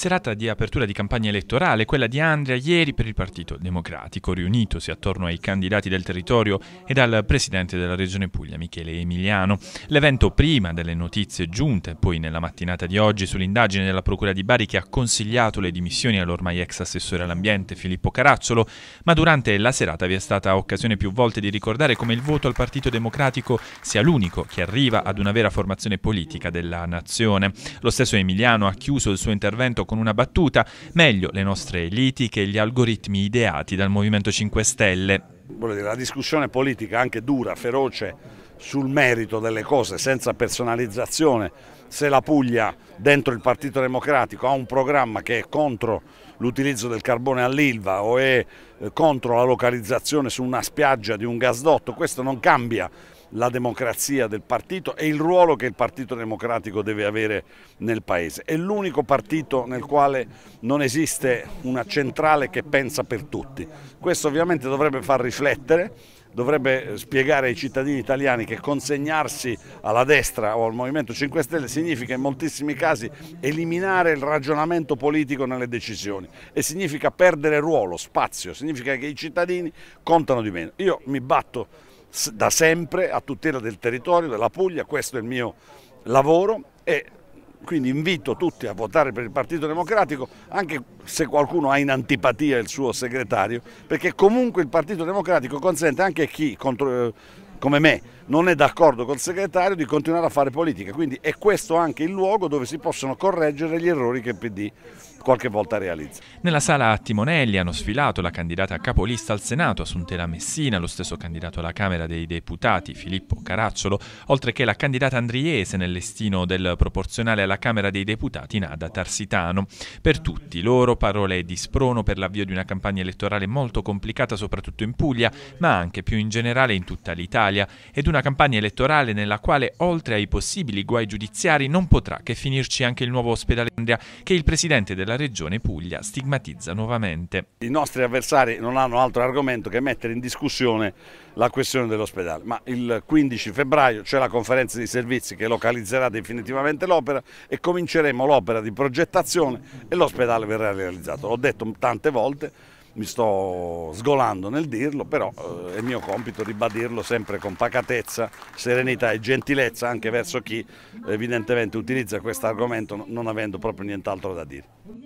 Serata di apertura di campagna elettorale, quella di Andrea ieri per il Partito Democratico, riunitosi attorno ai candidati del territorio e dal presidente della Regione Puglia, Michele Emiliano. L'evento prima delle notizie giunte, poi nella mattinata di oggi sull'indagine della Procura di Bari che ha consigliato le dimissioni all'ormai ex assessore all'ambiente Filippo Carazzolo, ma durante la serata vi è stata occasione più volte di ricordare come il voto al Partito Democratico sia l'unico che arriva ad una vera formazione politica della nazione. Lo stesso Emiliano ha chiuso il suo intervento con una battuta, meglio le nostre liti che gli algoritmi ideati dal Movimento 5 Stelle. La discussione politica anche dura, feroce, sul merito delle cose, senza personalizzazione, se la Puglia dentro il Partito Democratico ha un programma che è contro l'utilizzo del carbone all'Ilva o è eh, contro la localizzazione su una spiaggia di un gasdotto, questo non cambia la democrazia del partito e il ruolo che il Partito Democratico deve avere nel Paese. È l'unico partito nel quale non esiste una centrale che pensa per tutti. Questo ovviamente dovrebbe far riflettere dovrebbe spiegare ai cittadini italiani che consegnarsi alla destra o al Movimento 5 Stelle significa in moltissimi casi eliminare il ragionamento politico nelle decisioni e significa perdere ruolo, spazio, significa che i cittadini contano di meno. Io mi batto da sempre a tutela del territorio, della Puglia, questo è il mio lavoro e quindi invito tutti a votare per il Partito Democratico, anche se qualcuno ha in antipatia il suo segretario, perché comunque il Partito Democratico consente anche a chi, contro, eh, come me, non è d'accordo col segretario di continuare a fare politica, quindi è questo anche il luogo dove si possono correggere gli errori che il PD qualche volta realizza. Nella sala a Timonelli hanno sfilato la candidata a capolista al Senato Assuntela Messina, lo stesso candidato alla Camera dei Deputati Filippo Caracciolo, oltre che la candidata andriese nel listino del proporzionale alla Camera dei Deputati Nada Tarsitano. Per tutti loro parole di sprono per l'avvio di una campagna elettorale molto complicata soprattutto in Puglia, ma anche più in generale in tutta l'Italia ed una una campagna elettorale nella quale, oltre ai possibili guai giudiziari, non potrà che finirci anche il nuovo ospedale Andrea, che il presidente della regione Puglia stigmatizza nuovamente. I nostri avversari non hanno altro argomento che mettere in discussione la questione dell'ospedale, ma il 15 febbraio c'è la conferenza di servizi che localizzerà definitivamente l'opera e cominceremo l'opera di progettazione e l'ospedale verrà realizzato. L'ho detto tante volte mi sto sgolando nel dirlo, però eh, è mio compito ribadirlo sempre con pacatezza, serenità e gentilezza anche verso chi evidentemente utilizza questo argomento non avendo proprio nient'altro da dire.